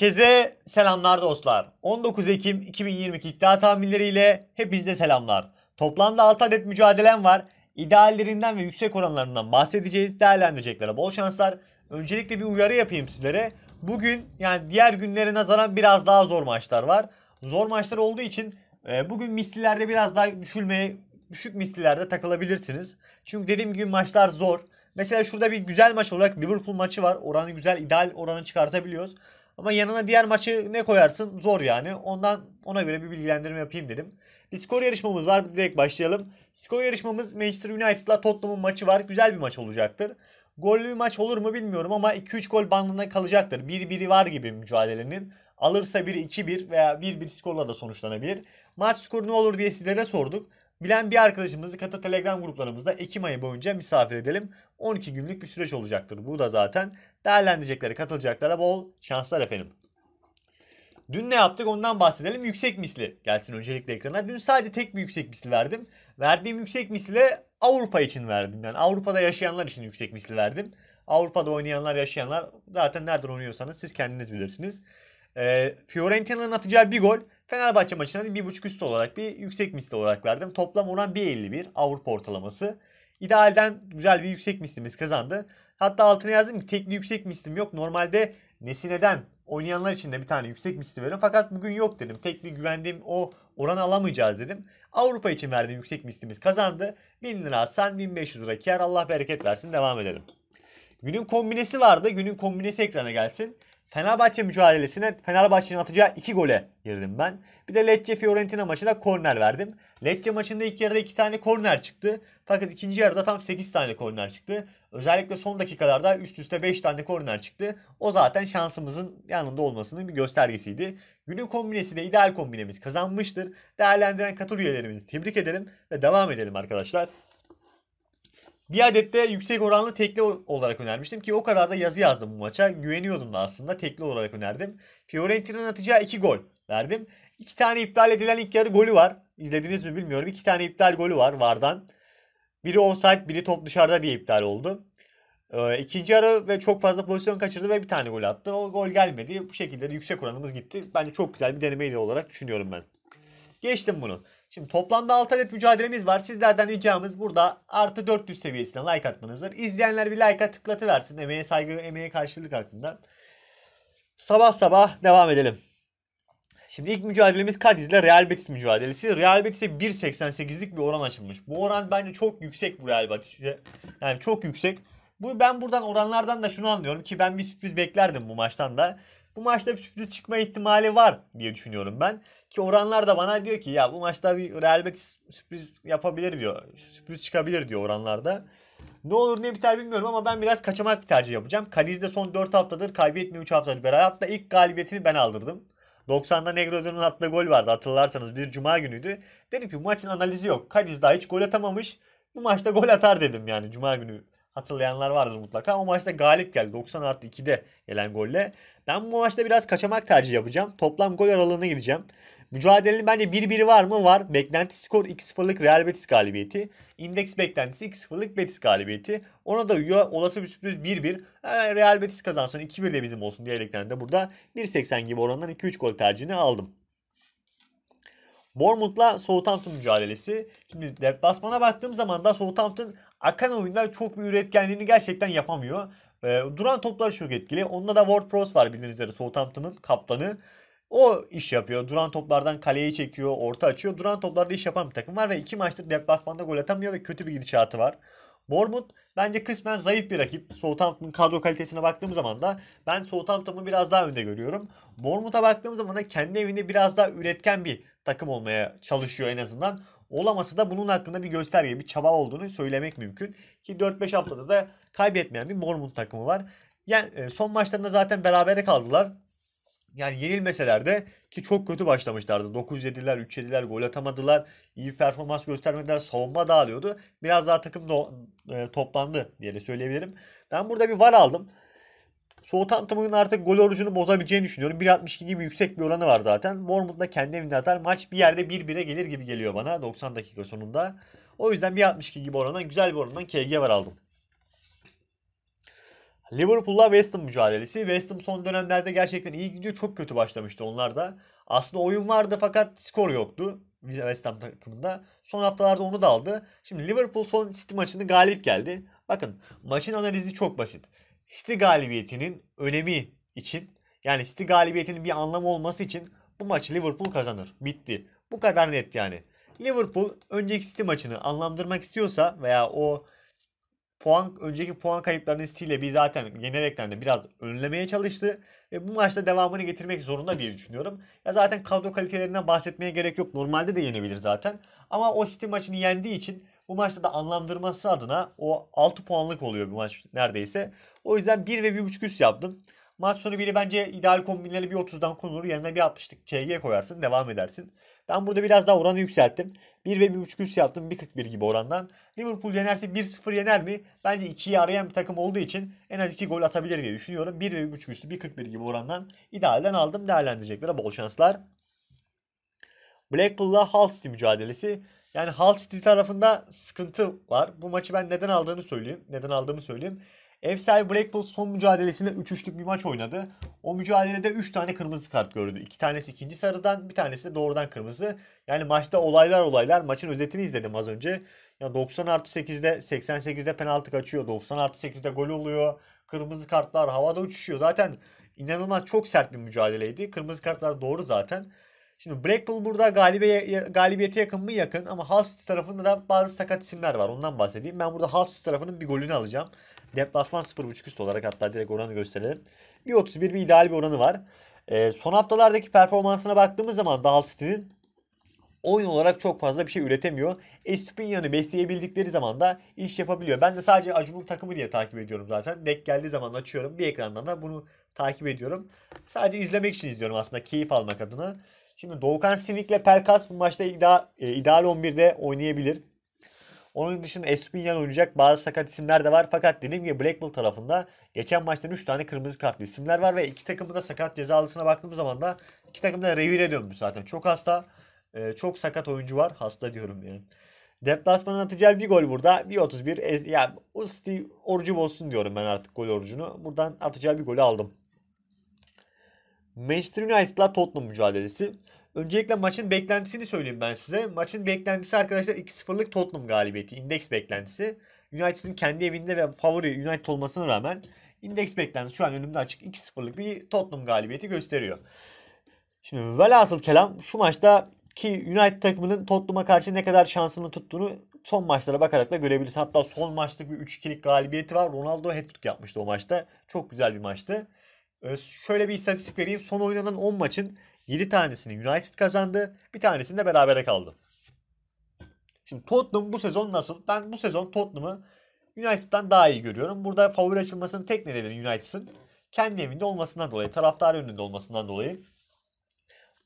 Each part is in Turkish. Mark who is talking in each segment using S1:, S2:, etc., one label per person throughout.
S1: Herkese selamlar dostlar. 19 Ekim 2022 iddia tahminleriyle hepinize selamlar. Toplamda 6 adet mücadelem var. İdeallerinden ve yüksek oranlarından bahsedeceğiz. Değerlendireceklere bol şanslar. Öncelikle bir uyarı yapayım sizlere. Bugün yani diğer günlere nazaran biraz daha zor maçlar var. Zor maçlar olduğu için e, bugün mislilerde biraz daha düşülmeye düşük mislilerde takılabilirsiniz. Çünkü dediğim gibi maçlar zor. Mesela şurada bir güzel maç olarak Liverpool maçı var. Oranı güzel ideal oranı çıkartabiliyoruz. Ama yanına diğer maçı ne koyarsın zor yani. Ondan ona göre bir bilgilendirme yapayım dedim. Bir skor yarışmamız var. Direkt başlayalım. Skor yarışmamız Manchester United'la Tottenham'ın maçı var. Güzel bir maç olacaktır. Gollü bir maç olur mu bilmiyorum ama 2-3 gol bandında kalacaktır. 1-1'i var gibi mücadelenin. Alırsa 1-2-1 veya 1-1 skorla da sonuçlanabilir. Maç skoru ne olur diye sizlere sorduk. Bilen bir arkadaşımızı Kata Telegram gruplarımızda Ekim ayı boyunca misafir edelim. 12 günlük bir süreç olacaktır. Bu da zaten değerlendirecekleri, katılacaklara bol şanslar efendim. Dün ne yaptık ondan bahsedelim. Yüksek misli gelsin öncelikle ekrana. Dün sadece tek bir yüksek misli verdim. Verdiğim yüksek misli Avrupa için verdim. Yani Avrupa'da yaşayanlar için yüksek misli verdim. Avrupa'da oynayanlar, yaşayanlar zaten nereden oynuyorsanız siz kendiniz bilirsiniz. E, Fiorentina'nın atacağı bir gol Fenerbahçe maçına bir buçuk üst olarak bir yüksek misli olarak verdim. Toplam oran 1.51 Avrupa ortalaması. İdealden güzel bir yüksek mislimiz kazandı. Hatta altına yazdım ki tekli yüksek mislim yok. Normalde Nesine'den oynayanlar için de bir tane yüksek misli verin. Fakat bugün yok dedim. Tekli güvendiğim o oranı alamayacağız dedim. Avrupa için verdiğim yüksek mislimiz kazandı. 1000 lira sen 1500 lira kar Allah bereket versin devam edelim. Günün kombinesi vardı. Günün kombinesi ekrana gelsin. Fenerbahçe mücadelesine Fenerbahçe'nin atacağı 2 gole girdim ben. Bir de Lecce Fiorentina maçına korner verdim. Lecce maçında ilk yarıda 2 tane korner çıktı. Fakat ikinci yarıda tam 8 tane korner çıktı. Özellikle son dakikalarda üst üste 5 tane korner çıktı. O zaten şansımızın yanında olmasının bir göstergesiydi. Günün kombinesi de ideal kombinemiz kazanmıştır. Değerlendiren katıl üyelerimizi tebrik edelim ve devam edelim arkadaşlar. Bir adet de yüksek oranlı tekli olarak önermiştim ki o kadar da yazı yazdım bu maça. Güveniyordum da aslında tekli olarak önerdim. Fiorentina'nın atacağı 2 gol verdim. 2 tane iptal edilen ilk yarı golü var. İzlediniz mi bilmiyorum. 2 tane iptal golü var Vardan. Biri offside biri top dışarıda diye iptal oldu. Ee, ikinci yarı ve çok fazla pozisyon kaçırdı ve bir tane gol attı. O gol gelmedi. Bu şekilde yüksek oranımız gitti. Bence çok güzel bir denemeydi olarak düşünüyorum ben. Geçtim bunu. Şimdi toplamda 6 adet mücadelemiz var. Sizlerden ricamız burada artı 400 seviyesinden like atmanızdır. İzleyenler bir like'a tıklatıversin. Emeğe saygı, emeğe karşılık hakkında. Sabah sabah devam edelim. Şimdi ilk mücadelemiz Cadiz ile Real Betis mücadelesi. Real Betis'e 1.88'lik bir oran açılmış. Bu oran bence çok yüksek bu Real Betis'e. Yani çok yüksek. Bu ben buradan oranlardan da şunu anlıyorum ki ben bir sürpriz beklerdim bu maçtan da. Bu maçta bir sürpriz çıkma ihtimali var diye düşünüyorum ben. Ki oranlar da bana diyor ki ya bu maçta bir Real Betis sürpriz yapabilir diyor. Sürpriz çıkabilir diyor oranlarda. Ne olur ne biter bilmiyorum ama ben biraz kaçamak bir tercih yapacağım. Cadiz'de son 4 haftadır kaybetmiyor 3 haftadır beraber. Hatta ilk galibiyetini ben aldırdım. 90'da Negrozo'nun attığı gol vardı hatırlarsanız bir cuma günüydü. Dedim ki bu maçın analizi yok. Cadiz daha hiç gol atamamış. Bu maçta gol atar dedim yani cuma günü hatırlayanlar vardır mutlaka. O maçta galip geldi. 90 artı 2'de gelen golle. Ben bu maçta biraz kaçamak tercih yapacağım. Toplam gol aralığına gideceğim. Mücadelenin bence 1-1 var mı? Var. Beklenti skor 2-0'lık Real Betis galibiyeti. İndeks beklentisi 2-0'lık Betis galibiyeti. Ona da üye olası bir sürpriz 1-1. Ee, Real Betis kazansın 2-1 de bizim olsun diyerekten de burada 1.80 gibi orandan 2-3 gol tercihini aldım. Bournemouth'la Southampton mücadelesi. Şimdi deplasmana baktığım zaman da Southampton akan oyunda çok bir üretkenliğini gerçekten yapamıyor. E, duran toplar çok etkili. Onda da Ward Prowse var bildiğiniz üzere Southampton'ın kaptanı. O iş yapıyor. Duran toplardan kaleyi çekiyor, orta açıyor. Duran toplarda iş yapan bir takım var ve iki maçtır deplasmanda gol atamıyor ve kötü bir gidişatı var. Bournemouth bence kısmen zayıf bir rakip. Southampton'ın kadro kalitesine baktığım zaman da ben Southampton'ı biraz daha önde görüyorum. Bournemouth'a baktığım zaman da kendi evinde biraz daha üretken bir takım olmaya çalışıyor en azından. Olaması da bunun hakkında bir gösterge, bir çaba olduğunu söylemek mümkün. Ki 4-5 haftada da kaybetmeyen bir Bournemouth takımı var. Yani e, son maçlarında zaten berabere kaldılar. Yani yenilmeseler de ki çok kötü başlamışlardı. 9 yediler, 3 yediler, gol atamadılar. İyi performans göstermediler. Savunma dağılıyordu. Biraz daha takım do- e, toplandı diye de söyleyebilirim. Ben burada bir var aldım. Southampton'ın artık gol orucunu bozabileceğini düşünüyorum. 1.62 gibi yüksek bir oranı var zaten. Bournemouth da kendi evinde atar. Maç bir yerde 1-1'e gelir gibi geliyor bana 90 dakika sonunda. O yüzden 1.62 gibi orandan güzel bir orandan KG var aldım. Liverpool'la West Ham mücadelesi. West Ham son dönemlerde gerçekten iyi gidiyor. Çok kötü başlamıştı onlar da. Aslında oyun vardı fakat skor yoktu. West Ham takımında. Son haftalarda onu da aldı. Şimdi Liverpool son City maçını galip geldi. Bakın maçın analizi çok basit. City galibiyetinin önemi için yani City galibiyetinin bir anlamı olması için bu maçı Liverpool kazanır. Bitti. Bu kadar net yani. Liverpool önceki City maçını anlamdırmak istiyorsa veya o puan önceki puan kayıplarını stile bir zaten yenerekten de biraz önlemeye çalıştı. Ve bu maçta devamını getirmek zorunda diye düşünüyorum. Ya zaten kadro kalitelerinden bahsetmeye gerek yok. Normalde de yenebilir zaten. Ama o City maçını yendiği için bu maçta da anlamdırması adına o 6 puanlık oluyor bu maç neredeyse. O yüzden 1 ve 1.5 üst yaptım. Maç sonu biri bence ideal kombinleri bir 30'dan konulur. yerine bir 60'lık CG koyarsın. Devam edersin. Ben burada biraz daha oranı yükselttim. 1 ve 1.5 üst yaptım. 1.41 gibi orandan. Liverpool yenerse 1-0 yener mi? Bence 2'yi arayan bir takım olduğu için en az 2 gol atabilir diye düşünüyorum. 1 ve 1.5 üstü 1.41 gibi orandan idealden aldım. Değerlendireceklere bol şanslar. Blackpool'la Hull City mücadelesi. Yani Hull City tarafında sıkıntı var. Bu maçı ben neden aldığını söyleyeyim. Neden aldığımı söyleyeyim. Ev sahibi Blackpool son mücadelesinde 3-3'lük bir maç oynadı. O mücadelede 3 tane kırmızı kart gördü. 2 tanesi ikinci sarıdan bir tanesi de doğrudan kırmızı. Yani maçta olaylar olaylar. Maçın özetini izledim az önce. Yani 90 artı 8'de 88'de penaltı kaçıyor. 90 artı 8'de gol oluyor. Kırmızı kartlar havada uçuşuyor. Zaten inanılmaz çok sert bir mücadeleydi. Kırmızı kartlar doğru zaten. Şimdi Blackpool burada galibiye, galibiyete yakın mı yakın ama Hull tarafında da bazı sakat isimler var. Ondan bahsedeyim. Ben burada Hull tarafının bir golünü alacağım. Deplasman 0.5 üst olarak hatta direkt oranı gösterelim. 1.31 bir ideal bir oranı var. E, son haftalardaki performansına baktığımız zaman da Hull oyun olarak çok fazla bir şey üretemiyor. Estupinian'ı besleyebildikleri zaman da iş yapabiliyor. Ben de sadece Acun'un takımı diye takip ediyorum zaten. Denk geldiği zaman açıyorum. Bir ekrandan da bunu takip ediyorum. Sadece izlemek için izliyorum aslında keyif almak adına. Şimdi Doğukan Sinik'le Pelkas bu maçta ideal, e, ideal 11'de oynayabilir. Onun dışında Espinyan oynayacak bazı sakat isimler de var. Fakat dediğim gibi Blackpool tarafında geçen maçtan 3 tane kırmızı kartlı isimler var. Ve iki takımı da sakat cezalısına baktığımız zaman da iki takım da revire dönmüş zaten. Çok hasta, e, çok sakat oyuncu var. Hasta diyorum yani. Deplasmanın atacağı bir gol burada. 1.31. E, ya yani, orucu bozsun diyorum ben artık gol orucunu. Buradan atacağı bir golü aldım. Manchester United'la Tottenham mücadelesi. Öncelikle maçın beklentisini söyleyeyim ben size. Maçın beklentisi arkadaşlar 2-0'lık Tottenham galibiyeti. İndeks beklentisi. United'in kendi evinde ve favori United olmasına rağmen indeks beklentisi şu an önümde açık 2-0'lık bir Tottenham galibiyeti gösteriyor. Şimdi velhasıl kelam şu maçta ki United takımının Tottenham'a karşı ne kadar şansını tuttuğunu son maçlara bakarak da görebiliriz. Hatta son maçlık bir 3-2'lik galibiyeti var. Ronaldo hat-trick yapmıştı o maçta. Çok güzel bir maçtı. Ee, şöyle bir istatistik vereyim. Son oynanan 10 maçın 7 tanesini United kazandı. Bir tanesini de berabere kaldı. Şimdi Tottenham bu sezon nasıl? Ben bu sezon Tottenham'ı United'dan daha iyi görüyorum. Burada favori açılmasının tek nedeni United'ın kendi evinde olmasından dolayı, taraftar önünde olmasından dolayı.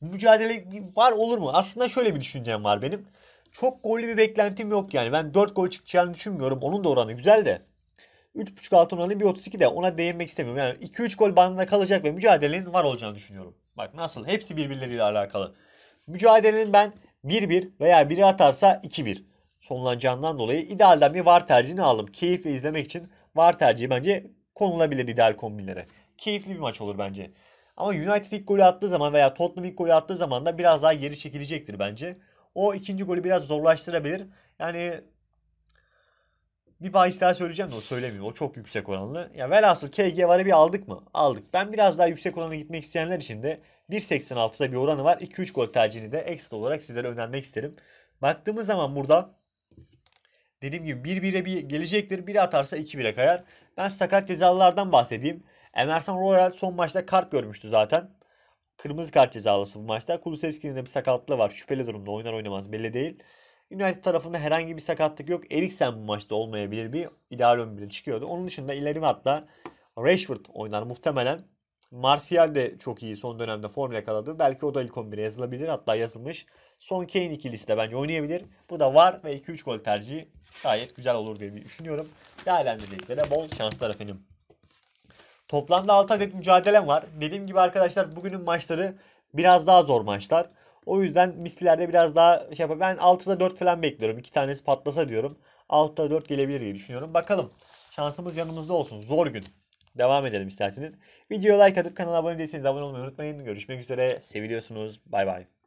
S1: Mücadele var olur mu? Aslında şöyle bir düşüncem var benim. Çok gollü bir beklentim yok yani. Ben 4 gol çıkacağını düşünmüyorum. Onun da oranı güzel de. 3.5 altı numaralı bir 32 de ona değinmek istemiyorum. Yani 2-3 gol bandında kalacak ve mücadelenin var olacağını düşünüyorum. Bak nasıl hepsi birbirleriyle alakalı. Mücadelenin ben 1-1 veya biri atarsa 2-1 sonlanacağından dolayı idealden bir VAR tercihini aldım. Keyifle izlemek için VAR tercihi bence konulabilir ideal kombinlere. Keyifli bir maç olur bence. Ama United ilk golü attığı zaman veya Tottenham ilk golü attığı zaman da biraz daha geri çekilecektir bence. O ikinci golü biraz zorlaştırabilir. Yani bir bahis daha söyleyeceğim de o söylemiyor. O çok yüksek oranlı. Ya velhasıl KG varı bir aldık mı? Aldık. Ben biraz daha yüksek oranlı gitmek isteyenler için de 1.86'da bir oranı var. 2-3 gol tercihini de ekstra olarak sizlere önermek isterim. Baktığımız zaman burada dediğim gibi 1-1'e bir gelecektir. Biri atarsa 2-1'e kayar. Ben sakat cezalılardan bahsedeyim. Emerson Royal son maçta kart görmüştü zaten. Kırmızı kart cezalısı bu maçta. Kulusevski'nin de bir sakatlığı var. Şüpheli durumda oynar oynamaz belli değil. United tarafında herhangi bir sakatlık yok. Eriksen bu maçta olmayabilir bir ideal 11'e çıkıyordu. Onun dışında ileri hatta Rashford oynar muhtemelen. Martial de çok iyi son dönemde form yakaladı. Belki o da ilk 11'e yazılabilir. Hatta yazılmış. Son Kane ikilisi de bence oynayabilir. Bu da var ve 2-3 gol tercihi gayet güzel olur diye düşünüyorum. değerlendirdiklere bol şanslar efendim. Toplamda 6 adet mücadelem var. Dediğim gibi arkadaşlar bugünün maçları biraz daha zor maçlar. O yüzden mislilerde biraz daha şey yapar. Ben 6'da 4 falan bekliyorum. İki tanesi patlasa diyorum. 6'da 4 gelebilir diye düşünüyorum. Bakalım. Şansımız yanımızda olsun. Zor gün. Devam edelim isterseniz. Videoya like atıp kanala abone değilseniz abone olmayı unutmayın. Görüşmek üzere. Seviliyorsunuz. Bay bay.